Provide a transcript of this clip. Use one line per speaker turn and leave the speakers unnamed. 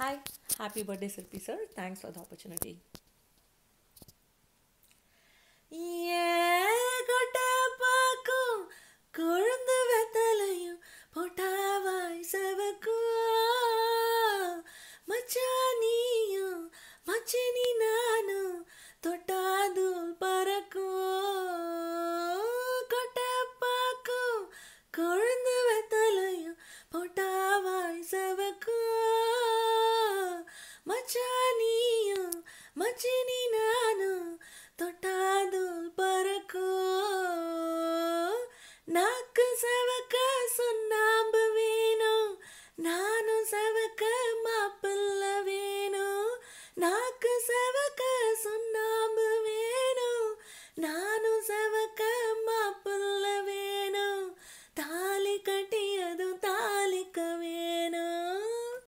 Hi, happy birthday, P. sir. Thanks for the opportunity.
மச்சானியா மச்சினி நானா தொட்டாதுல் பறக்கோ நாக்கு சவக்க சுண்ணாம்பு வேணும் நானும் சவக்க மாப்பிள்ள வேணும் நாக்கு சவக்க சுண்ணாம்பு வேணும் நான்